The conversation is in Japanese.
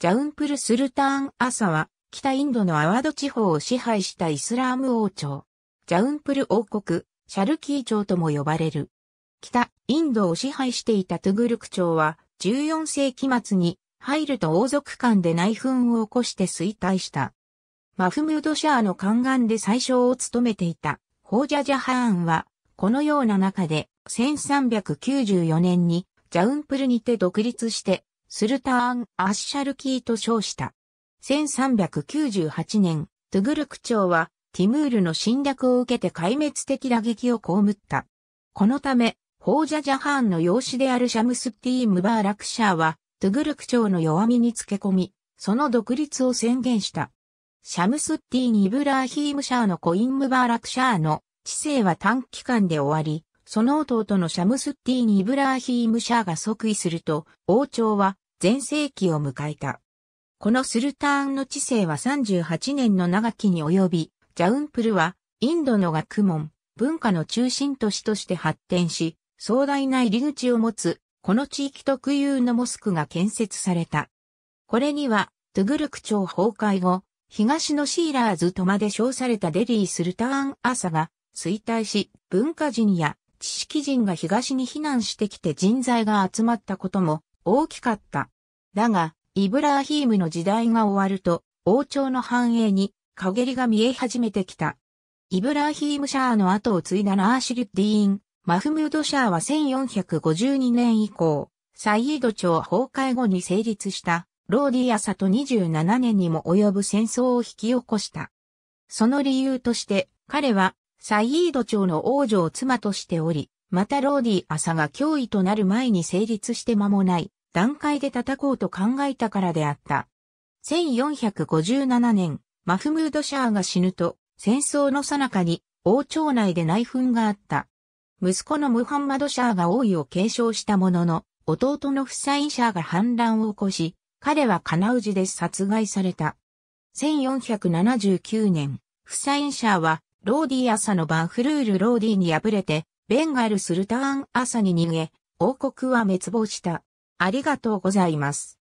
ジャウンプルスルターン・アサは、北インドのアワド地方を支配したイスラーム王朝。ジャウンプル王国、シャルキー朝とも呼ばれる。北、インドを支配していたトゥグルク朝は、14世紀末に、入ると王族間で内紛を起こして衰退した。マフムードシャーの宦官で最初を務めていた、ホージャジャハーンは、このような中で、1394年に、ジャウンプルにて独立して、スルターン・アッシャルキーと称した。1398年、トゥグルク朝はティムールの侵略を受けて壊滅的打撃を被った。このため、ホージャジャハーンの養子であるシャムスッティムバーラクシャーは、トゥグルク朝の弱みにつけ込み、その独立を宣言した。シャムスッティニブラーヒームシャーのコイン・ムバーラクシャーの知性は短期間で終わり、その弟のシャムスッティニブラーヒームシャーが即位すると、王朝は全盛期を迎えた。このスルターンの治世は38年の長きに及び、ジャウンプルはインドの学問、文化の中心都市として発展し、壮大な入り口を持つ、この地域特有のモスクが建設された。これには、トゥグルク朝崩壊後、東のシーラーズとまで称されたデリースルターン朝が衰退し、文化人や知識人が東に避難してきて人材が集まったことも大きかった。だが、イブラーヒームの時代が終わると、王朝の繁栄に陰りが見え始めてきた。イブラーヒーム・シャーの後を継いだナーシル・ディーン、マフムード・シャーは1452年以降、サイード朝崩壊後に成立したローディアサと27年にも及ぶ戦争を引き起こした。その理由として、彼はサイード朝の王女を妻としており、またローディ朝が脅威となる前に成立して間もない段階で叩こうと考えたからであった。1457年、マフムード・シャーが死ぬと、戦争の最中に王朝内で内紛があった。息子のムハンマド・シャーが王位を継承したものの、弟のフサイン・シャーが反乱を起こし、彼はカナウジで殺害された。1479年、フサイン・シャーは、ローディ朝のバンフルール・ローディに敗れて、ベンガルスルターン朝に逃げ、王国は滅亡した。ありがとうございます。